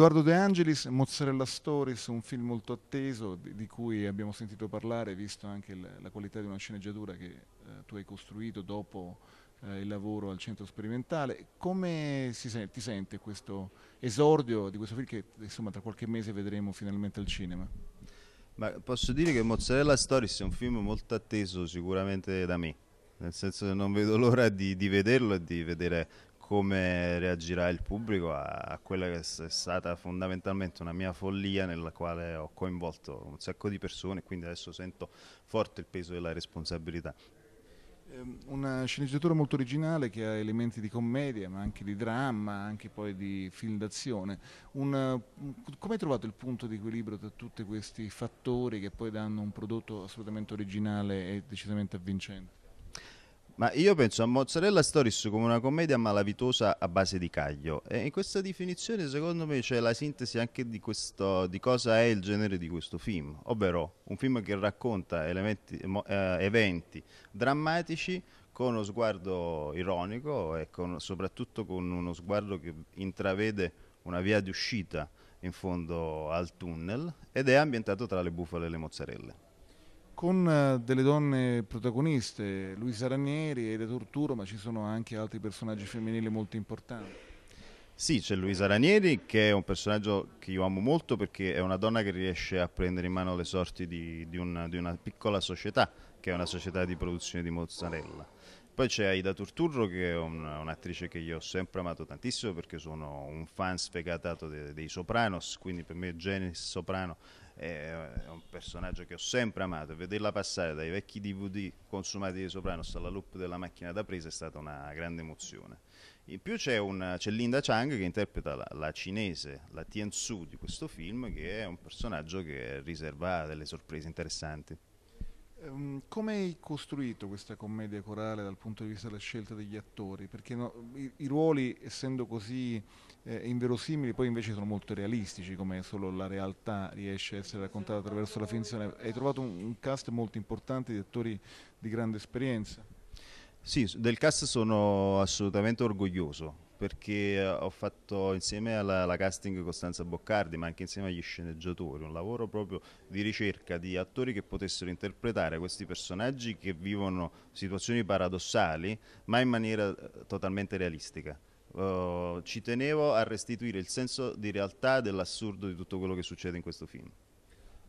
Edoardo De Angelis, Mozzarella Stories, un film molto atteso di, di cui abbiamo sentito parlare, visto anche la, la qualità di una sceneggiatura che eh, tu hai costruito dopo eh, il lavoro al centro sperimentale. Come se ti sente questo esordio di questo film che insomma, tra qualche mese vedremo finalmente al cinema? Ma posso dire che Mozzarella Stories è un film molto atteso sicuramente da me, nel senso che non vedo l'ora di, di vederlo e di vedere come reagirà il pubblico a, a, quella che è stata fondamentalmente una mia follia nella quale ho coinvolto un sacco di persone, quindi adesso sento forte il peso della responsabilità. Ehm, una sceneggiatura molto originale che ha elementi di commedia, ma anche di dramma, anche poi di film d'azione. Come hai trovato il punto di equilibrio tra tutti questi fattori che poi danno un prodotto assolutamente originale e decisamente avvincente? Ma io penso a Mozzarella Stories come una commedia malavitosa a base di caglio e in questa definizione secondo me c'è la sintesi anche di, questo, di cosa è il genere di questo film, ovvero un film che racconta elementi, eh, eventi drammatici con uno sguardo ironico e con, soprattutto con uno sguardo che intravede una via di uscita in fondo al tunnel ed è ambientato tra le bufale e le mozzarelle con eh, delle donne protagoniste, Luisa Ranieri, Ede Torturo, ma ci sono anche altri personaggi femminili molto importanti. Sì, c'è Luisa Ranieri che è un personaggio che io amo molto perché è una donna che riesce a prendere in mano le sorti di, di, una, di una piccola società, che è una società di produzione di mozzarella. Poi c'è Aida Turturro che è un'attrice che io ho sempre amato tantissimo perché sono un fan sfegatato dei, dei Sopranos, quindi per me Genesis Soprano è un personaggio che ho sempre amato. Vederla passare dai vecchi DVD consumati di Sopranos alla loop della macchina da presa è stata una grande emozione. In più c'è, una, c'è Linda Chang che interpreta la, la, cinese, la Tian Su di questo film, che è un personaggio che riserva delle sorprese interessanti. Um, Come hai costruito questa commedia corale dal punto di vista della scelta degli attori? Perché no, i, i, ruoli, essendo così eh, inverosimili, poi invece sono molto realistici, come solo la realtà riesce a essere raccontata attraverso la finzione. Hai trovato un, un cast molto importante di attori di grande esperienza? Sì, del cast sono assolutamente orgoglioso perché eh, ho fatto insieme alla, alla, casting Costanza Boccardi, ma anche insieme agli sceneggiatori, un lavoro proprio di ricerca di attori che potessero interpretare questi personaggi che vivono situazioni paradossali, ma in maniera eh, totalmente realistica. Uh, ci tenevo a restituire il senso di realtà dell'assurdo di tutto quello che succede in questo film.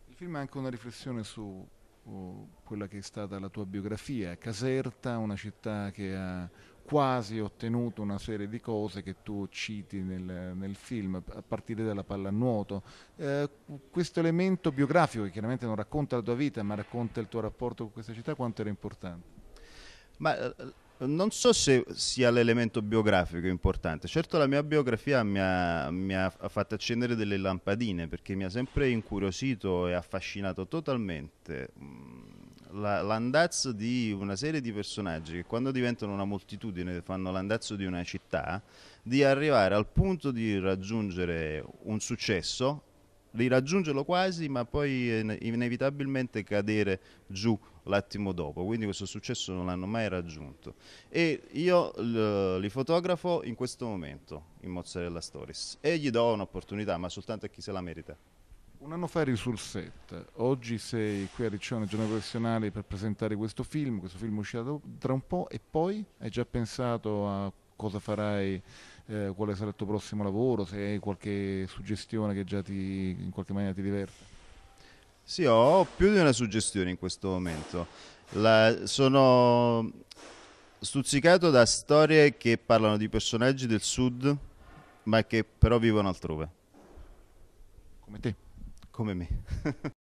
Il film è anche una riflessione su uh, quella che è stata la tua biografia. Caserta, una città che ha quasi ottenuto una serie di cose che tu citi nel, nel film, a partire dalla pallanuoto. Eh, questo elemento biografico, che chiaramente non racconta la tua vita, ma racconta il tuo rapporto con questa città, quanto era importante? Ma eh, non so se sia l'elemento biografico importante, certo la mia biografia mi ha, mi ha fatto accendere delle lampadine perché mi ha sempre incuriosito e affascinato totalmente mm, la, l'andazzo di una serie di personaggi che quando diventano una moltitudine fanno l'andazzo di una città, di arrivare al punto di raggiungere un successo, di raggiungerlo quasi, ma poi inevitabilmente cadere giù l'attimo dopo, quindi questo successo non l'hanno mai raggiunto. E io li fotografo in questo momento in Mozzarella Stories e gli do un'opportunità, ma soltanto a chi se la merita. Un anno fa eri sul set, oggi sei qui a Riccione, giornale professionale, per presentare questo film, questo film uscirà tra un po' e poi hai già pensato a cosa farai, eh, quale sarà il tuo prossimo lavoro, se hai qualche suggestione che già ti, in qualche maniera ti diverte? Sì, ho più di una suggestione in questo momento. La, sono stuzzicato da storie che parlano di personaggi del sud, ma che però vivono altrove. Come te come me.